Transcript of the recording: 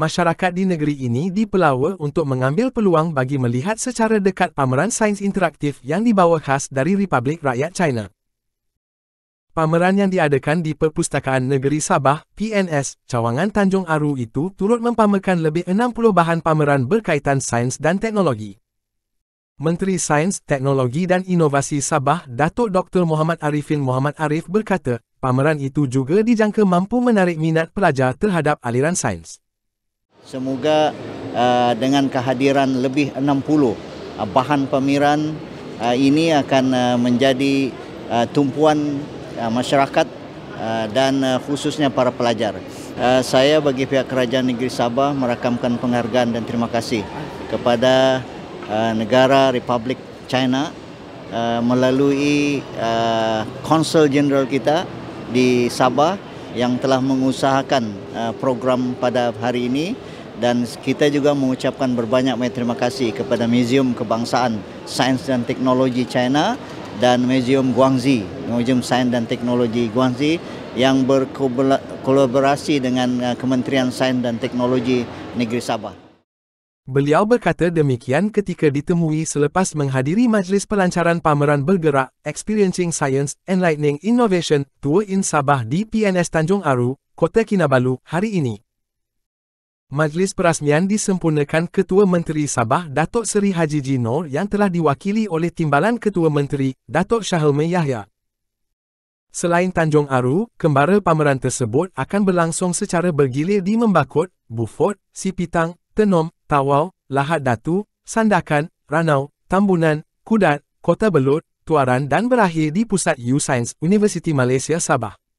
masyarakat di negeri ini dipelawa untuk mengambil peluang bagi melihat secara dekat pameran sains interaktif yang dibawa khas dari Republik Rakyat China. Pameran yang diadakan di Perpustakaan Negeri Sabah, PNS, Cawangan Tanjung Aru itu turut mempamerkan lebih 60 bahan pameran berkaitan sains dan teknologi. Menteri Sains, Teknologi dan Inovasi Sabah, Datuk Dr. Muhammad Arifin Muhammad Arif berkata, pameran itu juga dijangka mampu menarik minat pelajar terhadap aliran sains. Semoga uh, dengan kehadiran lebih 60 uh, eh, bahan pemiran uh, ini akan uh, menjadi uh, tumpuan uh, masyarakat uh, dan uh, khususnya para pelajar. Uh, saya bagi pihak Kerajaan Negeri Sabah merakamkan penghargaan dan terima kasih kepada uh, negara Republik China uh, melalui uh, Konsul Jenderal kita di Sabah yang telah mengusahakan uh, program pada hari ini dan kita juga mengucapkan berbanyak terima kasih kepada Museum Kebangsaan Sains dan Teknologi China dan Museum Guangxi, Museum Sains dan Teknologi Guangxi yang berkolaborasi dengan uh, Kementerian Sains dan Teknologi Negeri Sabah. Beliau berkata demikian ketika ditemui selepas menghadiri majlis pelancaran pameran bergerak Experiencing Science Enlightening Innovation Tour in Sabah di PNS Tanjung Aru, Kota Kinabalu hari ini. Majlis Perasmian disempurnakan Ketua Menteri Sabah Datuk Seri Haji Jinor yang telah diwakili oleh Timbalan Ketua Menteri Datuk Syahilmi Yahya. Selain Tanjung Aru, kembara pameran tersebut akan berlangsung secara bergilir di Membakut, Buford, Sipitang, Tenom, Tawau, Lahad Datu, Sandakan, Ranau, Tambunan, Kudat, Kota Belut, Tuaran dan berakhir di Pusat U Science Universiti Malaysia Sabah.